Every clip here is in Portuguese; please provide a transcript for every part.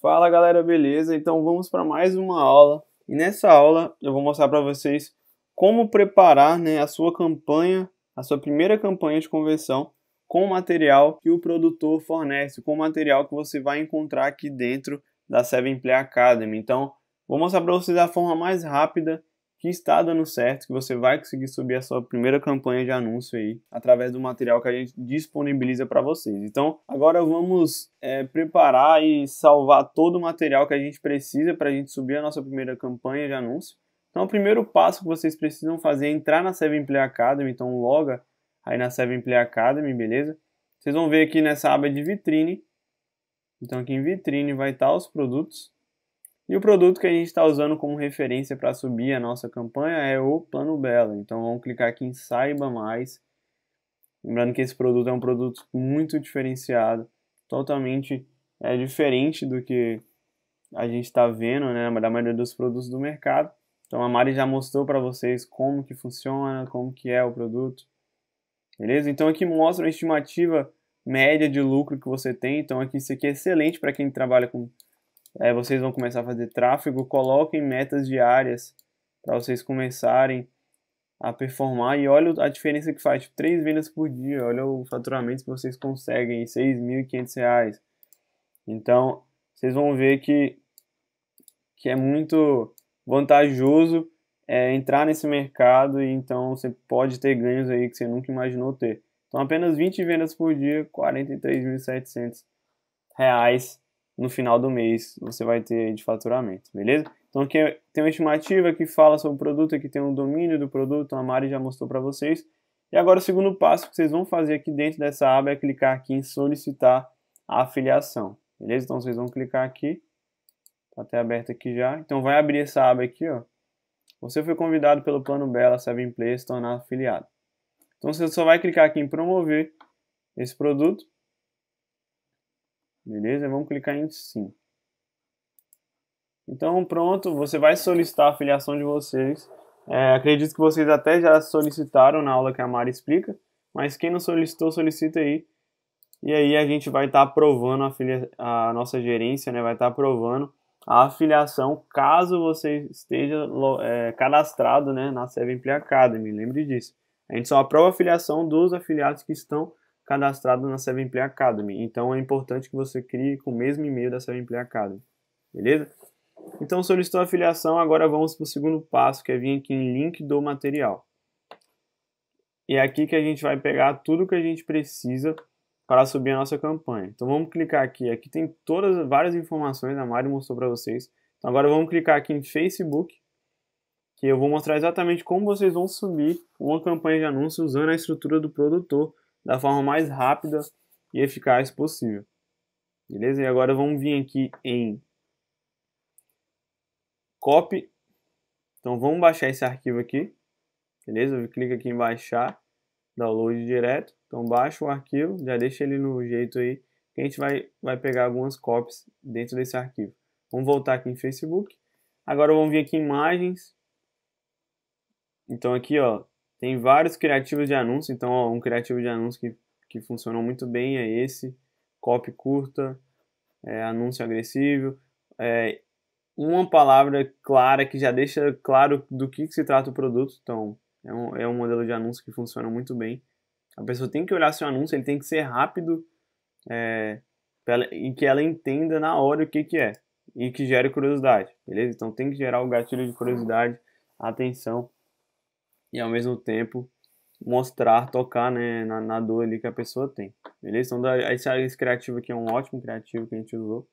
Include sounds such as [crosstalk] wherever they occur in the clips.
Fala galera, beleza? Então vamos para mais uma aula. E nessa aula eu vou mostrar para vocês como preparar né, a sua campanha, a sua primeira campanha de conversão com o material que o produtor fornece, com o material que você vai encontrar aqui dentro da Seven Play Academy. Então vou mostrar para vocês a forma mais rápida que está dando certo, que você vai conseguir subir a sua primeira campanha de anúncio aí através do material que a gente disponibiliza para vocês. Então, agora vamos é, preparar e salvar todo o material que a gente precisa para a gente subir a nossa primeira campanha de anúncio. Então, o primeiro passo que vocês precisam fazer é entrar na Seven Play Academy, então loga aí na Seven Play Academy, beleza? Vocês vão ver aqui nessa aba de vitrine. Então, aqui em vitrine vai estar tá os produtos. E o produto que a gente está usando como referência para subir a nossa campanha é o Plano Belo. Então vamos clicar aqui em Saiba Mais. Lembrando que esse produto é um produto muito diferenciado, totalmente é, diferente do que a gente está vendo, né, da maioria dos produtos do mercado. Então a Mari já mostrou para vocês como que funciona, como que é o produto. Beleza? Então aqui mostra a estimativa média de lucro que você tem. Então aqui isso aqui é excelente para quem trabalha com é, vocês vão começar a fazer tráfego, coloquem metas diárias para vocês começarem a performar e olha a diferença que faz, tipo, três vendas por dia, olha o faturamento que vocês conseguem, R$ Então, vocês vão ver que, que é muito vantajoso é, entrar nesse mercado e então você pode ter ganhos aí que você nunca imaginou ter. Então, apenas 20 vendas por dia, R$ reais no final do mês você vai ter de faturamento, beleza? Então aqui é, tem uma estimativa que fala sobre o produto, aqui tem um domínio do produto, a Mari já mostrou para vocês. E agora o segundo passo que vocês vão fazer aqui dentro dessa aba é clicar aqui em solicitar a afiliação, beleza? Então vocês vão clicar aqui, tá até aberto aqui já. Então vai abrir essa aba aqui, ó. Você foi convidado pelo plano Bela 7 Play se tornar afiliado. Então você só vai clicar aqui em promover esse produto Beleza? Vamos clicar em sim. Então pronto, você vai solicitar a filiação de vocês. É, acredito que vocês até já solicitaram na aula que a Mari explica, mas quem não solicitou, solicita aí. E aí a gente vai estar tá aprovando a, filia... a, nossa gerência, né? Vai estar tá aprovando a afiliação caso você esteja é, cadastrado né, na Seven Play Academy, lembre disso. A gente só aprova a afiliação dos afiliados que estão cadastrado na 7play Academy. Então é importante que você crie com o mesmo e-mail da 7play Academy. Beleza? Então solicitou a filiação, agora vamos para o segundo passo, que é vir aqui em link do material. E é aqui que a gente vai pegar tudo que a gente precisa para subir a nossa campanha. Então vamos clicar aqui, aqui tem todas várias informações, a Mari mostrou para vocês. Então agora vamos clicar aqui em Facebook, que eu vou mostrar exatamente como vocês vão subir uma campanha de anúncio usando a estrutura do produtor da forma mais rápida e eficaz possível. Beleza? E agora vamos vir aqui em copy. Então vamos baixar esse arquivo aqui. Beleza? Clica aqui em baixar, download direto. Então baixa o arquivo, já deixa ele no jeito aí que a gente vai, vai pegar algumas copies dentro desse arquivo. Vamos voltar aqui em Facebook. Agora vamos vir aqui em imagens. Então aqui, ó, tem vários criativos de anúncio, então ó, um criativo de anúncio que, que funcionou muito bem é esse, copy curta, é, anúncio agressivo, é, uma palavra clara que já deixa claro do que, que se trata o produto, então é um, é um modelo de anúncio que funciona muito bem. A pessoa tem que olhar seu anúncio, ele tem que ser rápido é, ela, e que ela entenda na hora o que, que é e que gere curiosidade, beleza? Então tem que gerar o gatilho de curiosidade, atenção e ao mesmo tempo mostrar, tocar né, na, na dor ali que a pessoa tem. Beleza? Então esse, esse criativo aqui é um ótimo criativo que a gente usou.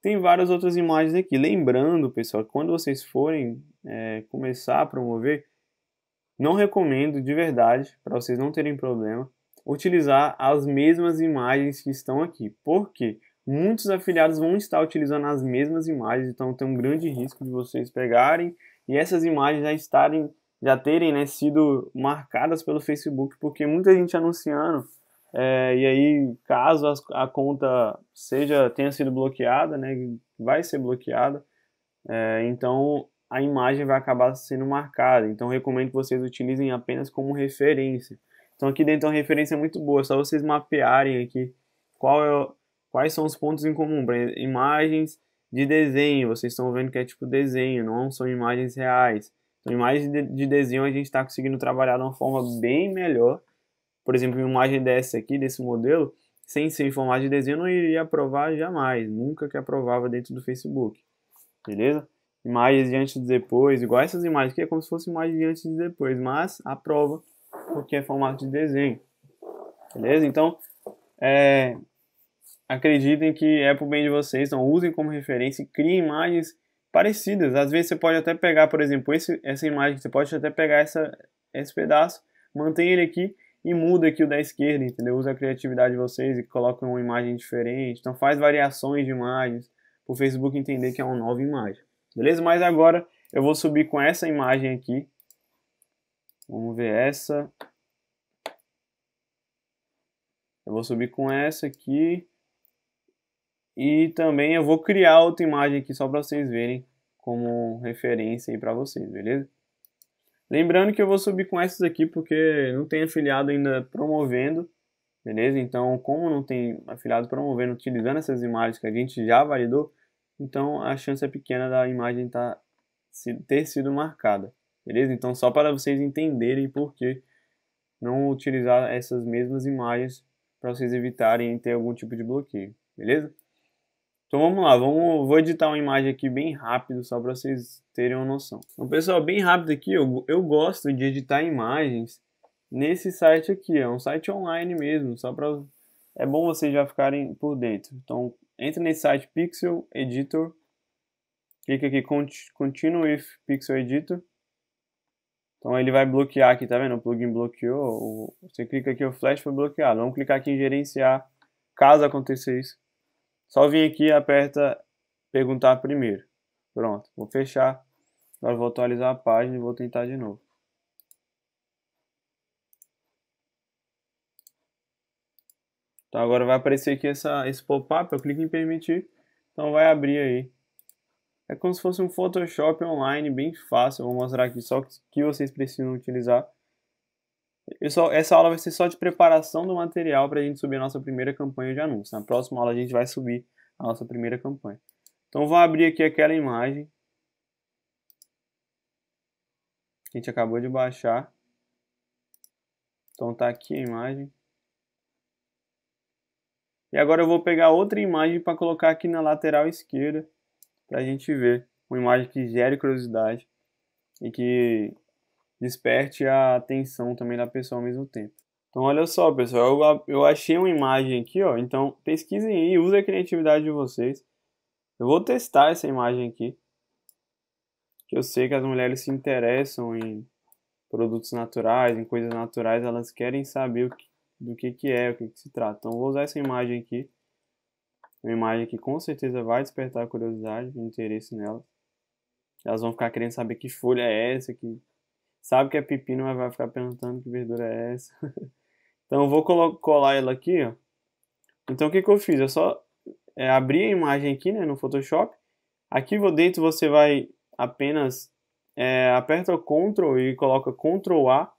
Tem várias outras imagens aqui. Lembrando, pessoal, que quando vocês forem é, começar a promover, não recomendo de verdade, para vocês não terem problema, utilizar as mesmas imagens que estão aqui. Por quê? Muitos afiliados vão estar utilizando as mesmas imagens, então tem um grande risco de vocês pegarem e essas imagens já estarem já terem né, sido marcadas pelo Facebook, porque muita gente anunciando é, e aí caso a, a, conta seja tenha sido bloqueada, né, vai ser bloqueada, é, então a imagem vai acabar sendo marcada. Então recomendo que vocês utilizem apenas como referência. Então aqui dentro é uma referência muito boa, só vocês mapearem aqui é, quais são os pontos em comum, imagens de desenho, vocês estão vendo que é tipo desenho, não são imagens reais. Então, imagem de desenho a gente está conseguindo trabalhar de uma forma bem melhor. Por exemplo, uma imagem dessa aqui, desse modelo, sem ser em formato de desenho, não iria aprovar jamais. Nunca que aprovava dentro do Facebook. Beleza? Imagens de antes e depois, igual essas imagens aqui, é como se fosse imagem de antes e depois, mas aprova porque é formato de desenho. Beleza? Então, é, acreditem que é pro bem de vocês, então usem como referência criem imagens parecidas. Às vezes você pode até pegar, por exemplo, esse, essa imagem, você pode até pegar essa, esse pedaço, mantém ele aqui e muda aqui o da esquerda, entendeu? Usa a criatividade de vocês e coloca uma imagem diferente. Então faz variações de imagens para o Facebook entender que é uma nova imagem. Beleza? Mas agora eu vou subir com essa imagem aqui. Vamos ver essa. Eu vou subir com essa aqui. E também eu vou criar outra imagem aqui só para vocês verem como referência aí para vocês, beleza? Lembrando que eu vou subir com essas aqui porque não tem afiliado ainda promovendo, beleza? Então, como não tem afiliado promovendo, utilizando essas imagens que a gente já validou, então a chance é pequena da imagem tá, ter sido marcada, beleza? Então, só para vocês entenderem por que não utilizar essas mesmas imagens para vocês evitarem ter algum tipo de bloqueio, beleza? Então vamos lá, vamos, vou editar uma imagem aqui bem rápido, só para vocês terem uma noção. Então pessoal, bem rápido aqui, eu, eu gosto de editar imagens nesse site aqui, é um site online mesmo, só para... É bom vocês já ficarem por dentro. Então entra nesse site Pixel Editor, clica aqui Continue with Pixel Editor. Então ele vai bloquear aqui, tá vendo? O plugin bloqueou, você clica aqui, o flash foi bloqueado. Vamos clicar aqui em gerenciar, caso aconteça isso. Só vim aqui e aperta perguntar primeiro. Pronto, vou fechar. Agora vou atualizar a página e vou tentar de novo. Então agora vai aparecer aqui essa, esse pop-up, eu clico em permitir, então vai abrir aí. É como se fosse um Photoshop online, bem fácil, eu vou mostrar aqui só que, que vocês precisam utilizar. Pessoal, essa aula vai ser só de preparação do material para a gente subir a nossa primeira campanha de anúncio. Na próxima aula a gente vai subir a nossa primeira campanha. Então vou abrir aqui aquela imagem que a gente acabou de baixar. Então tá aqui a imagem. E agora eu vou pegar outra imagem para colocar aqui na lateral esquerda para a gente ver uma imagem que gere curiosidade e que desperte a atenção também da pessoa ao mesmo tempo. Então, olha só, pessoal, eu, eu achei uma imagem aqui, ó. Então, pesquisem aí, usem a criatividade de vocês. Eu vou testar essa imagem aqui. Que eu sei que as mulheres se interessam em produtos naturais, em coisas naturais, elas querem saber que, do que, que é, o que, que se trata. Então, vou usar essa imagem aqui. Uma imagem que com certeza vai despertar curiosidade, interesse nela. Elas vão ficar querendo saber que folha é essa, que sabe que é pepino, mas vai ficar perguntando que verdura é essa. [laughs] então eu vou colar ela aqui, ó. Então o que, que eu fiz? Eu só é, abri a imagem aqui, né, no Photoshop. Aqui dentro você vai apenas é, aperta o Ctrl e coloca Ctrl A.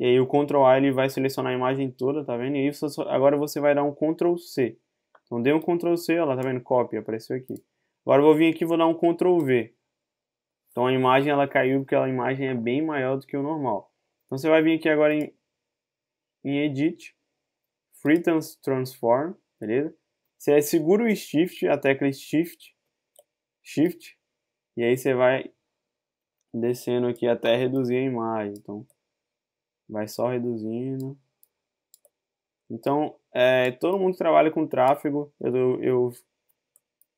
E aí o Ctrl A ele vai selecionar a imagem toda, tá vendo? E aí, só, agora você vai dar um Ctrl C. Então dei um Ctrl C, ó lá, tá vendo? Copy, apareceu aqui. Agora eu vou vir aqui e vou dar um Ctrl V. Então a imagem ela caiu porque a imagem é bem maior do que o normal. Então você vai vir aqui agora em, em Edit, Free Transform, beleza? Você é segura o Shift, a tecla é Shift, Shift, e aí você vai descendo aqui até reduzir a imagem. Então vai só reduzindo. Então, é, todo mundo que trabalha com tráfego, eu, eu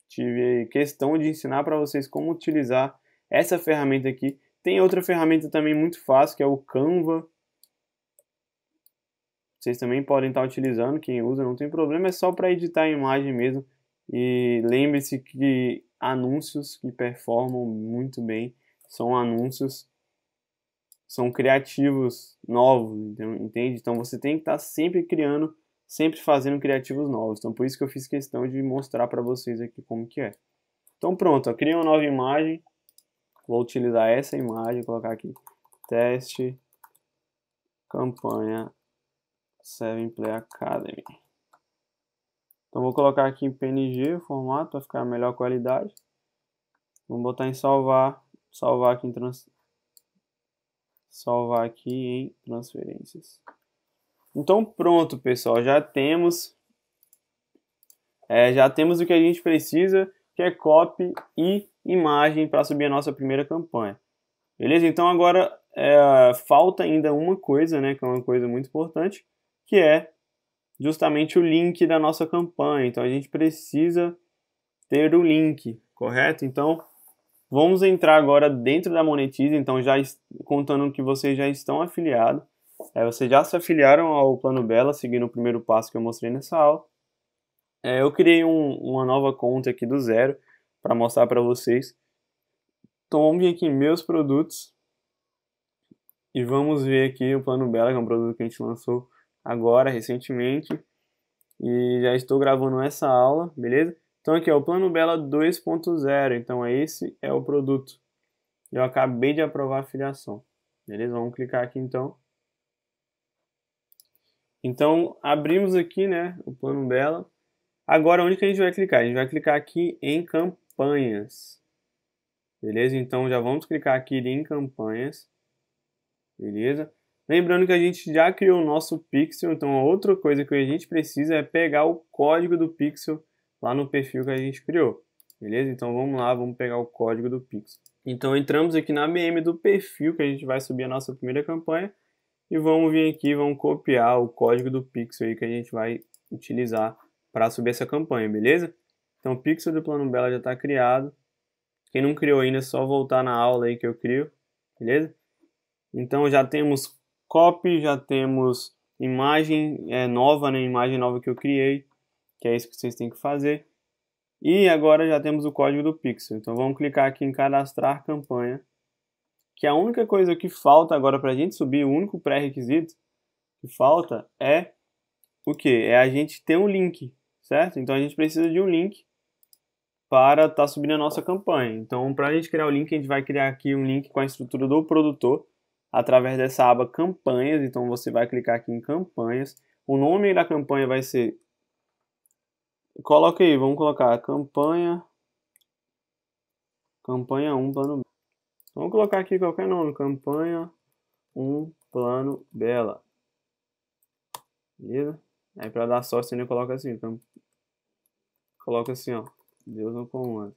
tive questão de ensinar para vocês como utilizar essa ferramenta aqui. Tem outra ferramenta também muito fácil, que é o Canva. Vocês também podem estar utilizando, quem usa não tem problema, é só para editar a imagem mesmo. E lembre-se que anúncios que performam muito bem são anúncios são criativos novos, então, entende? Então você tem que estar sempre criando, sempre fazendo criativos novos. Então por isso que eu fiz questão de mostrar para vocês aqui como que é. Então pronto, ó, criei uma nova imagem, Vou utilizar essa imagem, colocar aqui teste campanha 7 Play Academy. Então vou colocar aqui em PNG o formato para ficar a melhor qualidade. Vamos botar em salvar, salvar aqui em trans... salvar aqui em transferências. Então pronto, pessoal, já temos é, já temos o que a gente precisa que é copy e imagem para subir a nossa primeira campanha. Beleza? Então agora é, falta ainda uma coisa, né, que é uma coisa muito importante, que é justamente o link da nossa campanha. Então a gente precisa ter o link, correto? Então vamos entrar agora dentro da Monetize, então já contando que vocês já estão afiliados, é, vocês já se afiliaram ao Plano Bela, seguindo o primeiro passo que eu mostrei nessa aula. É, eu criei um, uma nova conta aqui do zero para mostrar para vocês. Então vamos vir aqui em meus produtos e vamos ver aqui o Plano Bela, que é um produto que a gente lançou agora, recentemente. E já estou gravando essa aula, beleza? Então aqui é o Plano Bela 2.0, então é esse é o produto. Eu acabei de aprovar a filiação, beleza? Vamos clicar aqui então. Então abrimos aqui né, o Plano Bela. Agora, onde que a gente vai clicar? A gente vai clicar aqui em campanhas. Beleza? Então, já vamos clicar aqui em campanhas. Beleza? Lembrando que a gente já criou o nosso pixel, então outra coisa que a gente precisa é pegar o código do pixel lá no perfil que a gente criou. Beleza? Então vamos lá, vamos pegar o código do pixel. Então entramos aqui na BM do perfil que a gente vai subir a nossa primeira campanha e vamos vir aqui, vamos copiar o código do pixel aí que a gente vai utilizar para subir essa campanha, beleza? Então o pixel do plano Bela já está criado. Quem não criou ainda é só voltar na aula aí que eu crio, beleza? Então já temos copy, já temos imagem é, nova, né? Imagem nova que eu criei, que é isso que vocês têm que fazer. E agora já temos o código do Pixel. Então vamos clicar aqui em cadastrar campanha, que a única coisa que falta agora para a gente subir, o único pré-requisito que falta é o que? É a gente ter um link certo? Então a gente precisa de um link para estar tá subindo a nossa campanha. Então, para a gente criar o link, a gente vai criar aqui um link com a estrutura do produtor através dessa aba campanhas. Então, você vai clicar aqui em campanhas. O nome da campanha vai ser Coloca aí, vamos colocar campanha campanha 1 plano bela. Vamos colocar aqui qualquer nome, campanha 1 plano bela. Beleza? Aí para dar sorte você nem coloca assim, então coloca assim, ó. Deus não comanda.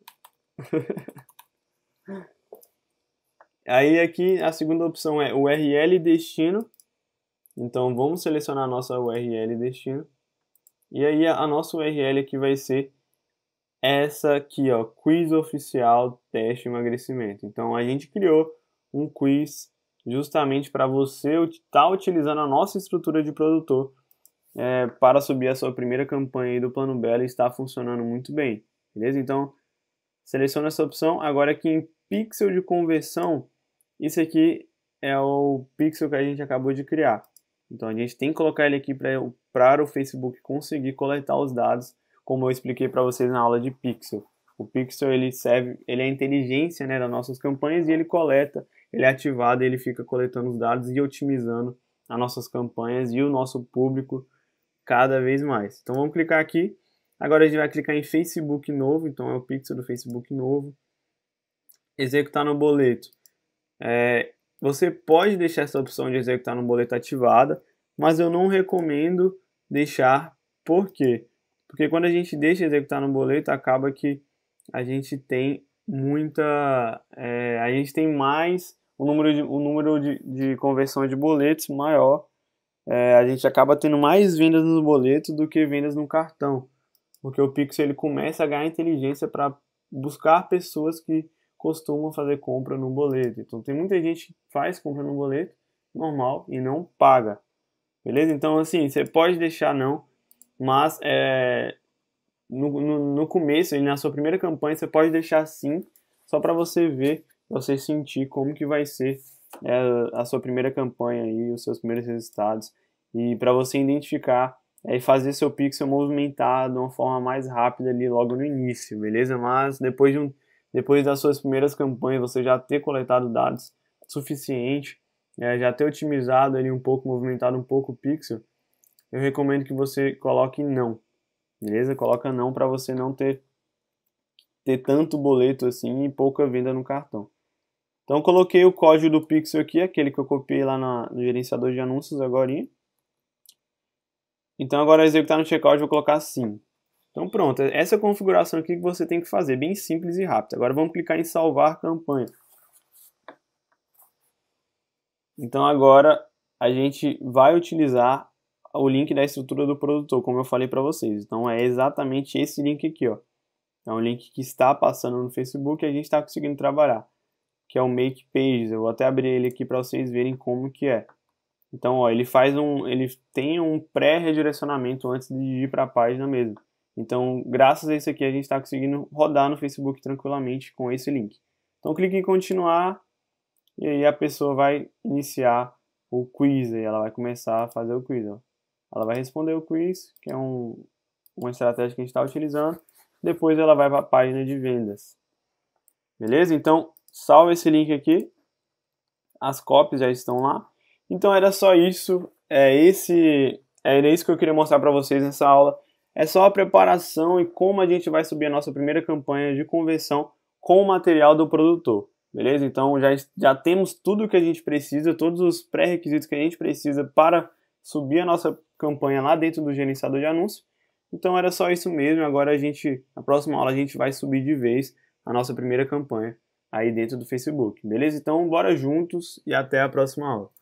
[laughs] Aí aqui a segunda opção é URL destino. Então vamos selecionar a nossa URL destino. E aí a, a nossa URL aqui vai ser essa aqui, ó, quiz oficial teste emagrecimento. Então a gente criou um quiz justamente para você estar tá utilizando a nossa estrutura de produtor é, para subir a sua primeira campanha do Plano Belo está funcionando muito bem, beleza? Então, seleciona essa opção. Agora aqui em pixel de conversão, isso aqui é o pixel que a gente acabou de criar. Então, a gente tem que colocar ele aqui para o Facebook conseguir coletar os dados, como eu expliquei para vocês na aula de pixel. O pixel ele serve, ele é a inteligência né, das nossas campanhas e ele coleta, ele é ativado, ele fica coletando os dados e otimizando as nossas campanhas e o nosso público cada vez mais. Então vamos clicar aqui. Agora a gente vai clicar em Facebook novo, então é o pixel do Facebook novo. Executar no boleto. É, você pode deixar essa opção de executar no boleto ativada, mas eu não recomendo deixar, por quê? Porque quando a gente deixa executar no boleto, acaba que a gente tem muita. É, a gente tem mais o número de, o número de, de conversão de boletos maior é, a gente acaba tendo mais vendas no boleto do que vendas no cartão. Porque o Pix ele começa a ganhar inteligência para buscar pessoas que costumam fazer compra no boleto. Então tem muita gente que faz compra no boleto normal e não paga. Beleza? Então assim, você pode deixar não, mas é, no, no, no começo, e na sua primeira campanha, você pode deixar sim, só para você ver, você sentir como que vai ser é, a sua primeira campanha e os seus primeiros resultados e para você identificar é, e fazer seu pixel movimentar de uma forma mais rápida ali logo no início, beleza? Mas depois de um, depois das suas primeiras campanhas você já ter coletado dados suficiente, é, já ter otimizado ali um pouco, movimentado um pouco o pixel, eu recomendo que você coloque não, beleza? Coloca não para você não ter ter tanto boleto assim e pouca venda no cartão. Então coloquei o código do pixel aqui, aquele que eu copiei lá na, no gerenciador de anúncios agora. Então agora executar no checkout vou colocar sim. Então pronto, essa é configuração aqui que você tem que fazer, bem simples e rápido. Agora vamos clicar em salvar campanha. Então agora a gente vai utilizar o link da estrutura do produtor, como eu falei para vocês. Então é exatamente esse link aqui, ó. É um link que está passando no Facebook e a gente está conseguindo trabalhar que é o Make Pages. Eu vou até abrir ele aqui para vocês verem como que é. Então, ó, ele faz um, ele tem um pré-redirecionamento antes de ir para a página mesmo. Então, graças a isso aqui, a gente está conseguindo rodar no Facebook tranquilamente com esse link. Então, clique em continuar e aí a pessoa vai iniciar o quiz. Aí ela vai começar a fazer o quiz. Ó. Ela vai responder o quiz, que é um, uma estratégia que a gente está utilizando. Depois ela vai para a página de vendas. Beleza? Então, salva esse link aqui. As cópias já estão lá. Então era só isso. É esse é, era isso que eu queria mostrar para vocês nessa aula. É só a preparação e como a gente vai subir a nossa primeira campanha de conversão com o material do produtor. Beleza? Então já, já temos tudo o que a gente precisa, todos os pré-requisitos que a gente precisa para subir a nossa campanha lá dentro do gerenciador de anúncios. Então era só isso mesmo. Agora a gente, na próxima aula, a gente vai subir de vez a nossa primeira campanha aí dentro do Facebook. Beleza? Então, bora juntos e até a próxima aula.